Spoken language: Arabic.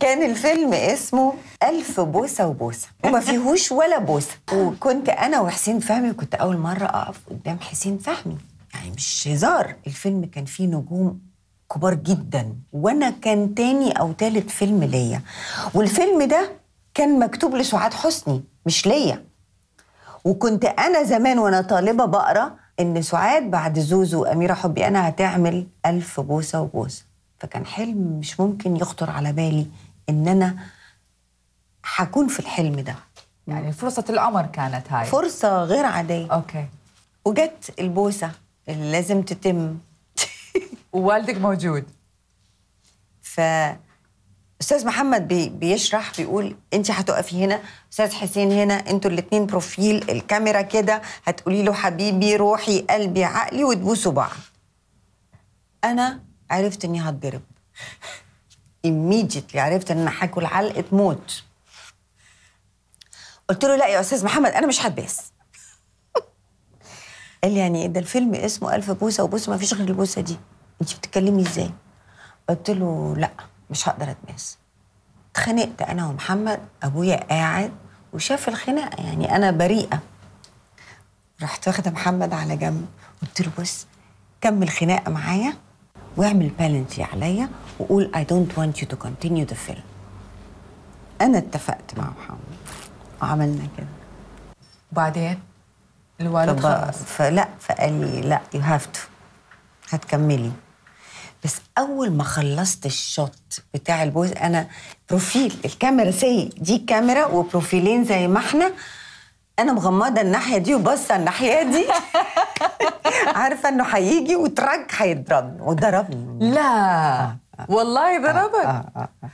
كان الفيلم اسمه ألف بوسة وبوسة وما فيهوش ولا بوسة وكنت أنا وحسين فهمي كنت أول مرة أقف قدام حسين فهمي يعني مش هزار الفيلم كان فيه نجوم كبار جدا وأنا كان تاني أو تالت فيلم ليا والفيلم ده كان مكتوب لسعاد حسني مش ليا وكنت أنا زمان وأنا طالبة بقرأ إن سعاد بعد زوزو أميرة حبي أنا هتعمل ألف بوسة وبوسة فكان حلم مش ممكن يخطر على بالي ان انا هكون في الحلم ده يعني فرصة القمر كانت هاي فرصة غير عادية اوكي وجت البوسة اللي لازم تتم ووالدك موجود ف استاذ محمد بي بيشرح بيقول انت هتقفي هنا استاذ حسين هنا انتوا الاثنين بروفيل الكاميرا كده هتقولي له حبيبي روحي قلبي عقلي وتبوسوا بعض انا عرفت اني هتضرب immediately عرفت ان انا هاكل علقه موت قلت له لا يا استاذ محمد انا مش هتباس قال لي يعني إيه؟ ده الفيلم اسمه ألف بوسه وبوسه ما فيش غير البوسه دي انت بتتكلمي ازاي قلت له لا مش هقدر اتباس اتخانقت انا ومحمد ابويا قاعد وشاف الخناقه يعني انا بريئه رحت واخده محمد على جنب قلت له بص كمل خناقه معايا واعمل بالنتي عليا وقول اي دونت وانت يو تو كونتينيو ذا فيلم أنا اتفقت مع محمد وعملنا كده وبعدين الوالد خلاص فلا فقال لي لا يو هاف تو هتكملي بس اول ما خلصت الشوت بتاع البوز انا بروفيل الكاميرا سي دي كاميرا وبروفيلين زي ما احنا انا مغمضه الناحيه دي وباصه الناحيه دي عارفه انه هيجي وترك هيضربني وضربني لا والله آه، آه، ضربك آه،